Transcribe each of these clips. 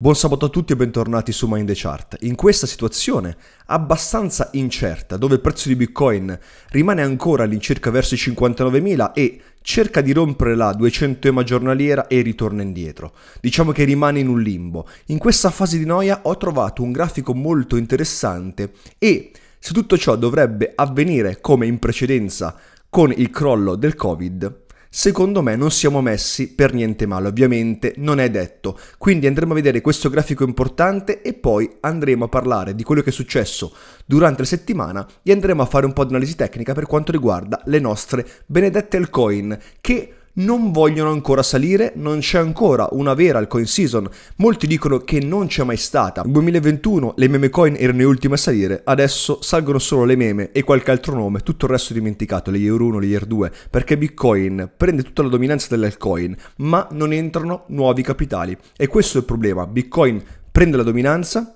Buon sabato a tutti e bentornati su Mind the Chart. In questa situazione abbastanza incerta, dove il prezzo di Bitcoin rimane ancora all'incirca verso i 59.000 e cerca di rompere la 200 EMA giornaliera e ritorna indietro. Diciamo che rimane in un limbo. In questa fase di noia ho trovato un grafico molto interessante e se tutto ciò dovrebbe avvenire come in precedenza con il crollo del Covid, secondo me non siamo messi per niente male, ovviamente non è detto. Quindi andremo a vedere questo grafico importante e poi andremo a parlare di quello che è successo durante la settimana e andremo a fare un po' di analisi tecnica per quanto riguarda le nostre benedette altcoin che non vogliono ancora salire, non c'è ancora una vera altcoin season. Molti dicono che non c'è mai stata. Nel 2021 le meme coin erano le ultime a salire, adesso salgono solo le meme e qualche altro nome, tutto il resto è dimenticato, le year 1, le year 2, perché Bitcoin prende tutta la dominanza dell'altcoin, ma non entrano nuovi capitali. E questo è il problema. Bitcoin prende la dominanza,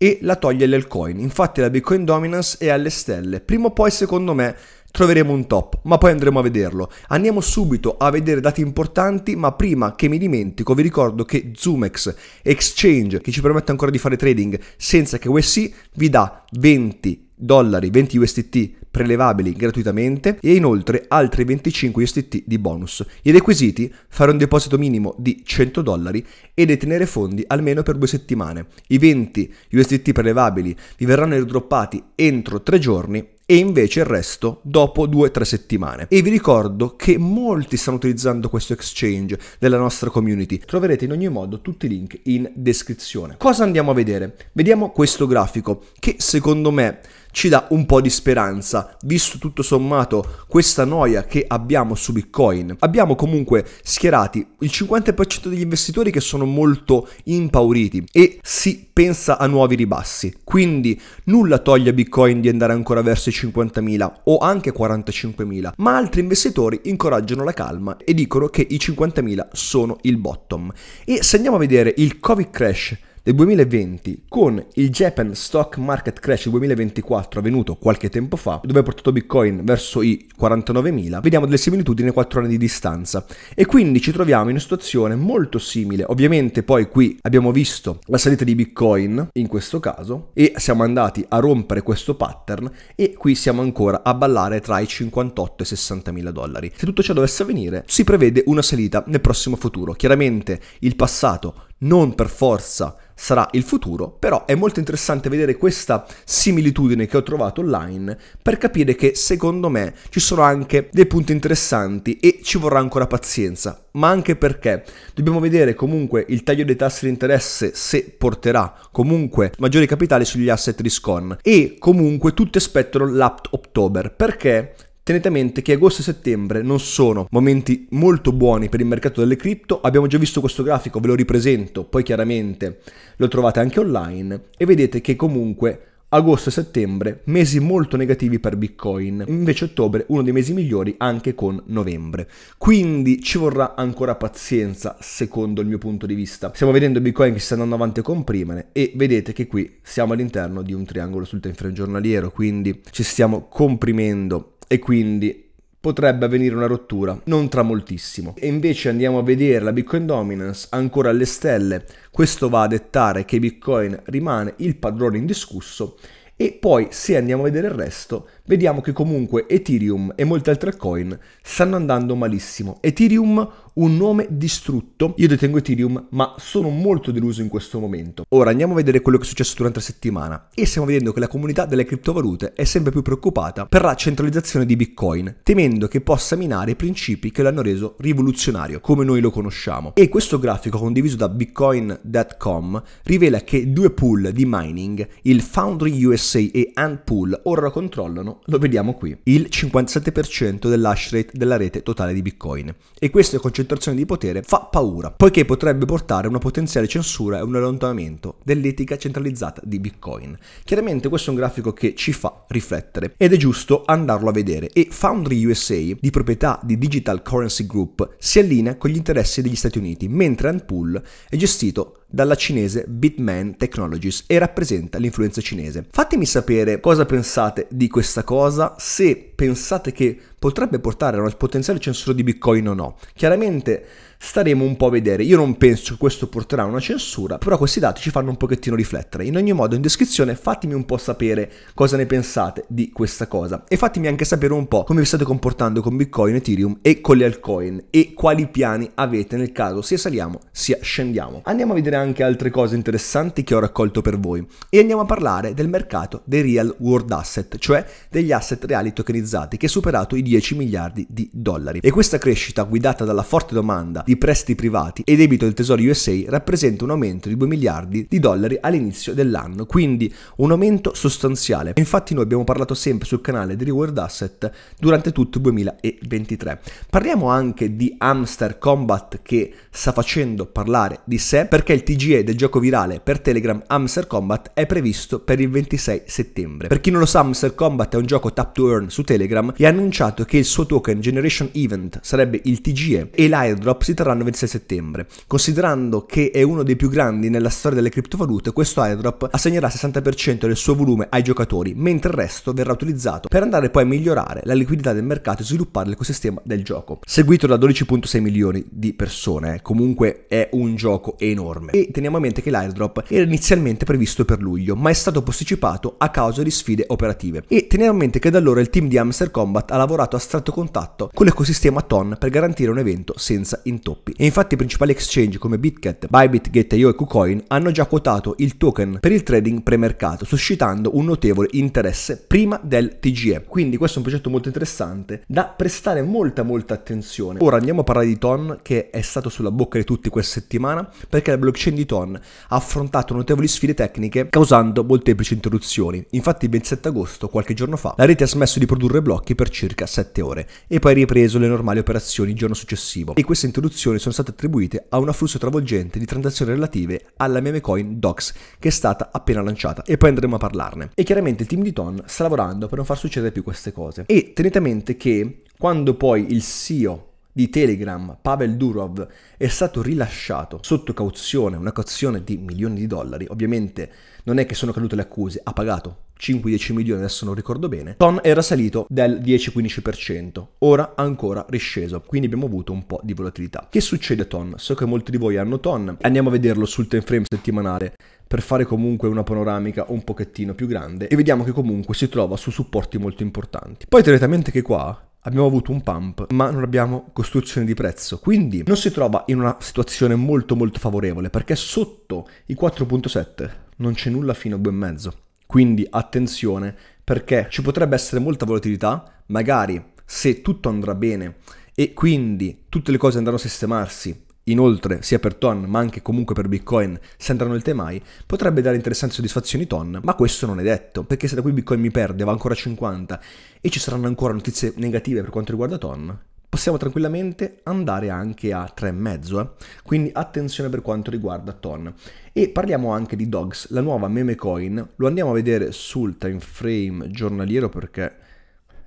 e la toglie all'altcoin. Infatti la Bitcoin Dominance è alle stelle. Prima o poi, secondo me, troveremo un top, ma poi andremo a vederlo. Andiamo subito a vedere dati importanti, ma prima che mi dimentico vi ricordo che Zumex Exchange, che ci permette ancora di fare trading senza che USC, vi dà 20 dollari 20 USDT prelevabili gratuitamente e inoltre altri 25 USDT di bonus. I requisiti fare un deposito minimo di 100 dollari e detenere fondi almeno per due settimane. I 20 USDT prelevabili vi verranno airdroppati entro tre giorni e invece il resto dopo 2-3 settimane. E vi ricordo che molti stanno utilizzando questo exchange della nostra community. Troverete in ogni modo tutti i link in descrizione. Cosa andiamo a vedere? Vediamo questo grafico che secondo me ci dà un po' di speranza, visto tutto sommato questa noia che abbiamo su Bitcoin. Abbiamo comunque schierati il 50% degli investitori che sono molto impauriti e si pensa a nuovi ribassi. Quindi nulla toglie a Bitcoin di andare ancora verso i 50.000 o anche 45.000, ma altri investitori incoraggiano la calma e dicono che i 50.000 sono il bottom. E se andiamo a vedere il Covid crash del 2020 con il Japan Stock Market Crash 2024 avvenuto qualche tempo fa, dove ha portato Bitcoin verso i 49.000, vediamo delle similitudini a 4 anni di distanza. E quindi ci troviamo in una situazione molto simile. Ovviamente poi qui abbiamo visto la salita di Bitcoin, in questo caso, e siamo andati a rompere questo pattern e qui siamo ancora a ballare tra i 58 e 60.000 dollari. Se tutto ciò dovesse avvenire, si prevede una salita nel prossimo futuro. Chiaramente il passato non per forza sarà il futuro, però è molto interessante vedere questa similitudine che ho trovato online per capire che secondo me ci sono anche dei punti interessanti e ci vorrà ancora pazienza, ma anche perché dobbiamo vedere comunque il taglio dei tassi di interesse se porterà comunque maggiori capitali sugli asset riscon e comunque tutti aspettano l'apt October perché Tenete a mente che agosto e settembre non sono momenti molto buoni per il mercato delle cripto, abbiamo già visto questo grafico, ve lo ripresento, poi chiaramente lo trovate anche online e vedete che comunque agosto e settembre mesi molto negativi per Bitcoin, invece ottobre uno dei mesi migliori anche con novembre. Quindi ci vorrà ancora pazienza secondo il mio punto di vista. Stiamo vedendo Bitcoin che sta andando avanti a comprimere e vedete che qui siamo all'interno di un triangolo sul time frame giornaliero, quindi ci stiamo comprimendo e quindi potrebbe avvenire una rottura, non tra moltissimo. E invece andiamo a vedere la Bitcoin Dominance ancora alle stelle, questo va a dettare che Bitcoin rimane il padrone indiscusso e poi se andiamo a vedere il resto, vediamo che comunque Ethereum e molte altre coin stanno andando malissimo. Ethereum un nome distrutto. Io detengo Ethereum, ma sono molto deluso in questo momento. Ora andiamo a vedere quello che è successo durante la settimana e stiamo vedendo che la comunità delle criptovalute è sempre più preoccupata per la centralizzazione di Bitcoin, temendo che possa minare i principi che l'hanno reso rivoluzionario, come noi lo conosciamo. E questo grafico condiviso da bitcoin.com rivela che due pool di mining, il Foundry USA e Ant Pool, ora controllano, lo vediamo qui, il 57% dell'hash rate della rete totale di Bitcoin. E questo è concentrato concentrazione di potere fa paura, poiché potrebbe portare a una potenziale censura e un allontanamento dell'etica centralizzata di Bitcoin. Chiaramente questo è un grafico che ci fa riflettere ed è giusto andarlo a vedere e Foundry USA, di proprietà di Digital Currency Group, si allinea con gli interessi degli Stati Uniti, mentre Antpool è gestito dalla cinese Bitman Technologies e rappresenta l'influenza cinese. Fatemi sapere cosa pensate di questa cosa, se pensate che potrebbe portare a un potenziale censura di Bitcoin o no. Chiaramente staremo un po' a vedere. Io non penso che questo porterà a una censura, però questi dati ci fanno un pochettino riflettere. In ogni modo, in descrizione fatemi un po' sapere cosa ne pensate di questa cosa e fatemi anche sapere un po' come vi state comportando con Bitcoin, Ethereum e con le altcoin e quali piani avete nel caso sia saliamo sia scendiamo. Andiamo a vedere anche altre cose interessanti che ho raccolto per voi e andiamo a parlare del mercato dei real world asset, cioè degli asset reali tokenizzati che ha superato i 10 miliardi di dollari. E questa crescita guidata dalla forte domanda di prestiti privati e debito del Tesoro USA rappresenta un aumento di 2 miliardi di dollari all'inizio dell'anno, quindi un aumento sostanziale. Infatti noi abbiamo parlato sempre sul canale di Reward Asset durante tutto il 2023. Parliamo anche di Amster Combat che sta facendo parlare di sé perché il TGE del gioco virale per Telegram Amster Combat è previsto per il 26 settembre. Per chi non lo sa, Amster Combat è un gioco tap to earn su Telegram e ha annunciato che il suo token Generation Event sarebbe il TGE e l'airdrop si terranno il 26 settembre. Considerando che è uno dei più grandi nella storia delle criptovalute, questo airdrop assegnerà il 60% del suo volume ai giocatori, mentre il resto verrà utilizzato per andare poi a migliorare la liquidità del mercato e sviluppare l'ecosistema del gioco. Seguito da 12.6 milioni di persone, comunque è un gioco enorme. E teniamo a mente che l'airdrop era inizialmente previsto per luglio, ma è stato posticipato a causa di sfide operative. E teniamo a mente che da allora il team di Amster Combat ha lavorato a stretto contatto con l'ecosistema TON per garantire un evento senza intorno intoppi. E infatti i principali exchange come Bitget, Bybit, Get.io e KuCoin hanno già quotato il token per il trading premercato, suscitando un notevole interesse prima del TGE. Quindi questo è un progetto molto interessante da prestare molta molta attenzione. Ora andiamo a parlare di Ton che è stato sulla bocca di tutti questa settimana perché la blockchain di Ton ha affrontato notevoli sfide tecniche causando molteplici interruzioni. Infatti il 27 agosto, qualche giorno fa, la rete ha smesso di produrre blocchi per circa 7 ore e poi ha ripreso le normali operazioni il giorno successivo. E queste interruzioni esecuzioni sono state attribuite a un afflusso travolgente di transazioni relative alla meme coin DOX che è stata appena lanciata e poi andremo a parlarne. E chiaramente il team di Ton sta lavorando per non far succedere più queste cose. E tenete a mente che quando poi il CEO di Telegram, Pavel Durov, è stato rilasciato sotto cauzione, una cauzione di milioni di dollari. Ovviamente non è che sono cadute le accuse, ha pagato 5-10 milioni, adesso non ricordo bene. Ton era salito del 10-15%, ora ancora risceso, quindi abbiamo avuto un po' di volatilità. Che succede a Ton? So che molti di voi hanno Ton, andiamo a vederlo sul time frame settimanale per fare comunque una panoramica un pochettino più grande e vediamo che comunque si trova su supporti molto importanti. Poi teoricamente che qua abbiamo avuto un pump, ma non abbiamo costruzione di prezzo. Quindi non si trova in una situazione molto molto favorevole perché sotto i 4.7 non c'è nulla fino a 2,5. Quindi attenzione perché ci potrebbe essere molta volatilità, magari se tutto andrà bene e quindi tutte le cose andranno a sistemarsi inoltre sia per Ton ma anche comunque per Bitcoin se sembrano il temai, potrebbe dare interessanti soddisfazioni Ton, ma questo non è detto, perché se da qui Bitcoin mi perde, va ancora a 50 e ci saranno ancora notizie negative per quanto riguarda Ton, possiamo tranquillamente andare anche a 3,5, eh? quindi attenzione per quanto riguarda Ton. E parliamo anche di Dogs, la nuova meme coin, lo andiamo a vedere sul time frame giornaliero perché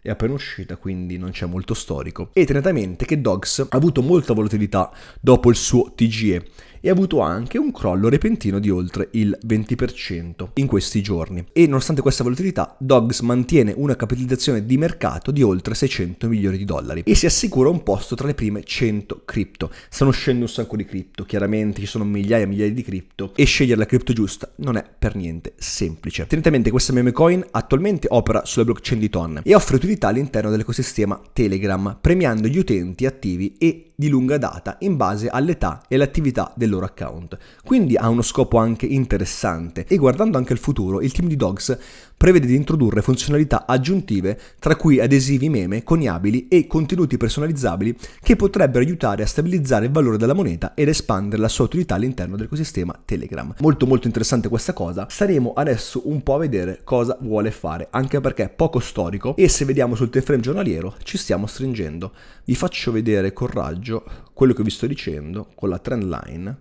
è appena uscita, quindi non c'è molto storico. E tenete a mente che Dogs ha avuto molta volatilità dopo il suo TGE e ha avuto anche un crollo repentino di oltre il 20% in questi giorni. E nonostante questa volatilità, Dogs mantiene una capitalizzazione di mercato di oltre 600 milioni di dollari e si assicura un posto tra le prime 100 cripto. Stanno uscendo un sacco di cripto, chiaramente ci sono migliaia e migliaia di cripto e scegliere la cripto giusta non è per niente semplice. Tenete a mente questa meme coin attualmente opera sulla blockchain di Ton e offre utilità all'interno dell'ecosistema Telegram, premiando gli utenti attivi e di lunga data in base all'età e all'attività del loro account. Quindi ha uno scopo anche interessante e guardando anche al futuro il team di Dogs prevede di introdurre funzionalità aggiuntive tra cui adesivi meme, coniabili e contenuti personalizzabili che potrebbero aiutare a stabilizzare il valore della moneta ed espandere la sua utilità all'interno dell'ecosistema Telegram. Molto molto interessante questa cosa, saremo adesso un po' a vedere cosa vuole fare, anche perché è poco storico e se vediamo sul time frame giornaliero ci stiamo stringendo. Vi faccio vedere con raggio quello che vi sto dicendo con la trend line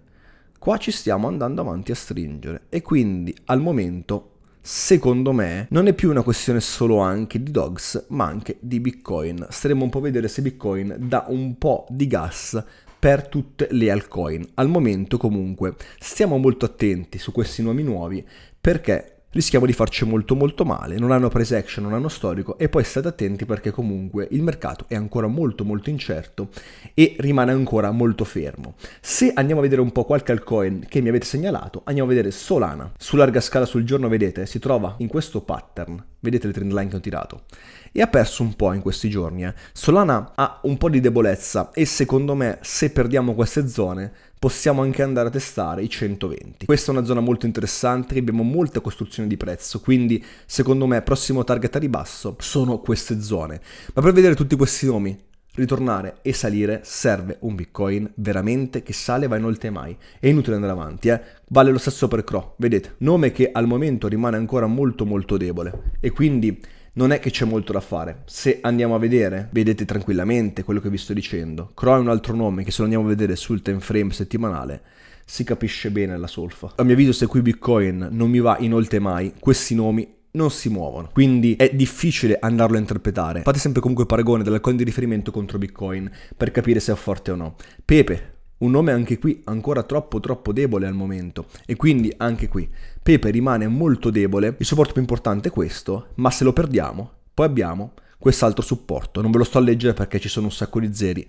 qua ci stiamo andando avanti a stringere e quindi al momento secondo me non è più una questione solo anche di dogs ma anche di bitcoin staremo un po' a vedere se bitcoin dà un po' di gas per tutte le altcoin al momento comunque stiamo molto attenti su questi nomi nuovi perché rischiamo di farci molto molto male, non hanno price action, non hanno storico e poi state attenti perché comunque il mercato è ancora molto molto incerto e rimane ancora molto fermo. Se andiamo a vedere un po' qualche altcoin che mi avete segnalato, andiamo a vedere Solana. Su larga scala sul giorno vedete si trova in questo pattern, vedete le trend line che ho tirato e ha perso un po' in questi giorni. Eh. Solana ha un po' di debolezza e secondo me se perdiamo queste zone possiamo anche andare a testare i 120. Questa è una zona molto interessante, abbiamo molta costruzione di prezzo, quindi secondo me prossimo target a ribasso sono queste zone. Ma per vedere tutti questi nomi, ritornare e salire serve un bitcoin veramente che sale e va inoltre mai è inutile andare avanti eh? vale lo stesso per Cro vedete nome che al momento rimane ancora molto molto debole e quindi non è che c'è molto da fare. Se andiamo a vedere, vedete tranquillamente quello che vi sto dicendo. Crow è un altro nome che se lo andiamo a vedere sul time frame settimanale si capisce bene la solfa. A mio avviso se qui Bitcoin non mi va inoltre mai, questi nomi non si muovono, quindi è difficile andarlo a interpretare. Fate sempre comunque il paragone della coin di riferimento contro Bitcoin per capire se è forte o no. Pepe, un nome anche qui ancora troppo troppo debole al momento e quindi anche qui Pepe rimane molto debole, il supporto più importante è questo, ma se lo perdiamo poi abbiamo quest'altro supporto, non ve lo sto a leggere perché ci sono un sacco di zeri,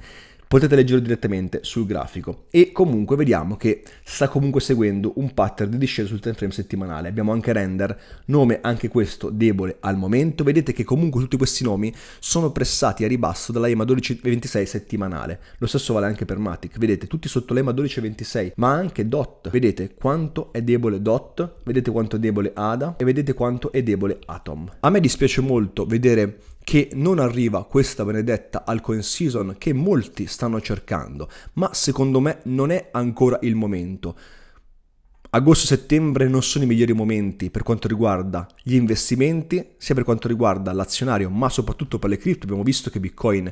potete leggerlo direttamente sul grafico. E comunque vediamo che sta comunque seguendo un pattern di discesa sul time frame settimanale. Abbiamo anche render, nome anche questo debole al momento. Vedete che comunque tutti questi nomi sono pressati a ribasso dalla EMA 1226 settimanale. Lo stesso vale anche per Matic. Vedete, tutti sotto l'EMA 1226, ma anche DOT. Vedete quanto è debole DOT, vedete quanto è debole ADA e vedete quanto è debole Atom. A me dispiace molto vedere che non arriva questa benedetta Alcoin Season che molti stanno cercando, ma secondo me non è ancora il momento. Agosto-settembre non sono i migliori momenti per quanto riguarda gli investimenti, sia per quanto riguarda l'azionario, ma soprattutto per le cripto. Abbiamo visto che Bitcoin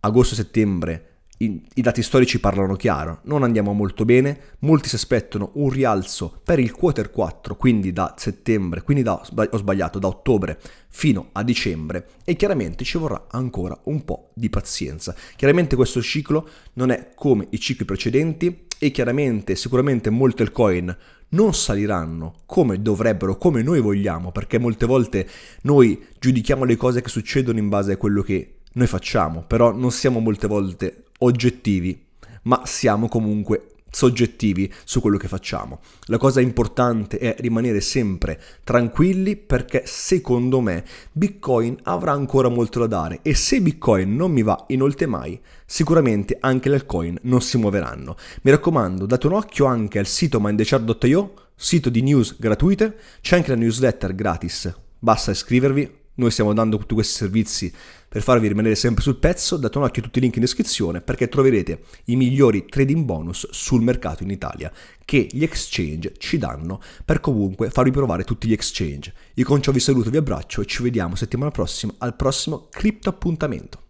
agosto-settembre i, dati storici parlano chiaro, non andiamo molto bene, molti si aspettano un rialzo per il quarter 4, quindi da settembre, quindi da, ho sbagliato, da ottobre fino a dicembre e chiaramente ci vorrà ancora un po' di pazienza. Chiaramente questo ciclo non è come i cicli precedenti e chiaramente sicuramente molte altcoin non saliranno come dovrebbero, come noi vogliamo, perché molte volte noi giudichiamo le cose che succedono in base a quello che noi facciamo, però non siamo molte volte oggettivi, ma siamo comunque soggettivi su quello che facciamo. La cosa importante è rimanere sempre tranquilli perché secondo me Bitcoin avrà ancora molto da dare e se Bitcoin non mi va inoltre mai, sicuramente anche le altcoin non si muoveranno. Mi raccomando, date un occhio anche al sito mindechart.io, sito di news gratuite, c'è anche la newsletter gratis. Basta iscrivervi, noi stiamo dando tutti questi servizi per farvi rimanere sempre sul pezzo, date un occhio a tutti i link in descrizione perché troverete i migliori trading bonus sul mercato in Italia che gli exchange ci danno per comunque farvi provare tutti gli exchange. Io con ciò vi saluto, vi abbraccio e ci vediamo settimana prossima al prossimo cripto appuntamento.